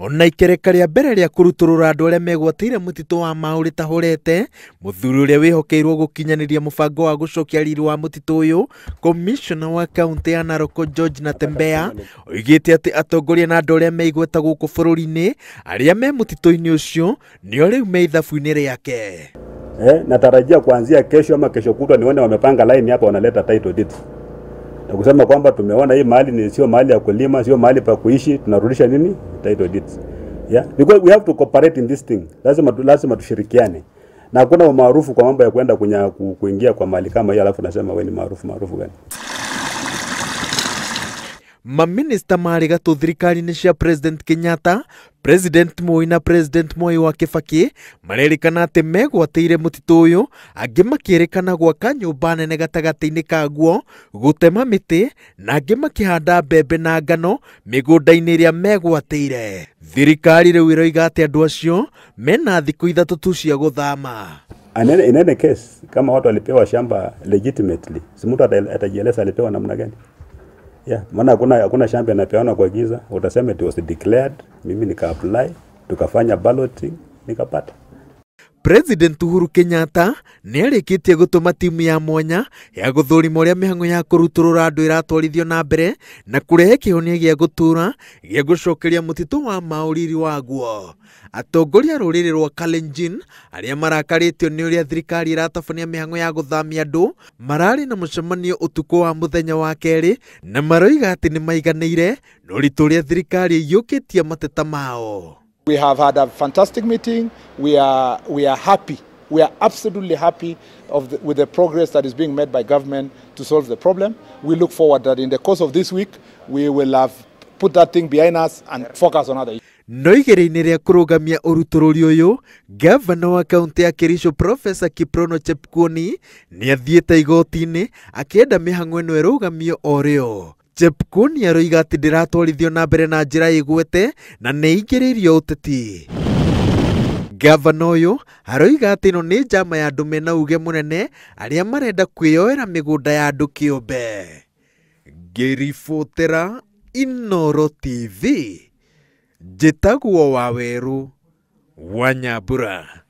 ona ikereka rĩa mbere rĩa kũrutũrũra andũ arĩa megwatĩire mũtitũ wa mau rĩtahũrete mũthuri ũrĩa wĩhokeirwo gũkinyanĩria mũbango wa gũcokia riri wa mũtitũ ũyũ komishona wa kaũntĩ ya naroko george na tembea oigĩte atĩ atongoria na andũ arĩa meigweta gũkũ bũrũri-inĩ arĩa me mũtitũ-inĩ ũcio nĩo rĩu me ithabu-inĩ rĩake Eh, natarajia kuanzia kesho ama kesho kutwa nione wamepanga line hapa wanaleta title deeds na kusema kwamba tumeona hii mahali ni sio mahali ya kulima, sio mahali pa kuishi, tunarudisha nini title deeds. Yeah, because we have to cooperate in this thing. Lazima lazima tushirikiane na hakuna umaarufu kwa mambo ya kwenda kuingia kwa mali kama hiyo, alafu nasema wewe ni maarufu. Maarufu gani? maminista marä gatå thirikari-inä cia president kenyatta president moi na president moi wa kibaki marerikana atä megwatä mũtitũ ũyũ angĩ makĩrĩkana gwaka nyũmba nene gatagatĩ-inĩ kaguo gũtema mĩtĩ na angĩ makĩhanda mbembe na ngano mĩgũnda-inĩ ĩrĩa megwatĩire thirikari rĩu ĩroiga atĩ andũ acio mena thikũ ithatũ tu cia gũthama Anene, any case kama watu walipewa shamba legitimately si mtu atajieleza alipewa namna gani Yeah, maana hakuna hakuna shamba inapeana kwa giza. Utasema it was declared, mimi nika apply, tukafanya balloting, nikapata. President Uhuru Kenyatta nä arä tie gå tå timu ya mwanya ya gå thå rima å rä a mä hang'o ya kå rutå rå ĩratwarithio na mbere na kå rehe kä honia gä a gå tå ra gä a gå cokeria må titå wa maåriri waguo atongoria rå rä rä rwa Kalenjin arĩa marakarä tio nä å rä a thirikari ĩratabania mä hang'o ya gå thamia andå mararĩ na mũcemanio ũtukũ wa mũthenya wa kerĩ na maroiga atĩ nĩ maiganĩire na ũritũ ũrĩa thirikari ĩiyũkĩtie mateta mao We have had a fantastic meeting. We are, we are happy. We are absolutely happy of the, with the progress that is being made by government to solve the problem. We look forward that in the course of this week, we will have put that thing behind us and focus on other issues. no igere-inĩ rĩa kũrũgamia ũrutũrũri ũyũ ngavana wa kaũntĩ ya kĩricu profesa kiprono chepkuoni nĩ athiĩte igooti-inĩ akĩenda mĩhang'o ĩno ĩrũgamio o rĩo Jepkun yaroiga atĩ ndĩratwarithio na mbere na njĩra ĩgwete na nĩ ĩingĩrĩirio uteti Gavana ũyũ aroiga atĩ ino nĩ njama ya andũ mena uge mũnene arĩa marenda kwĩyoera mĩgũnda ya andũ kĩũmbe. Ngĩribotera inoro TV, njĩtagwo Wawerũ wa Nyambura.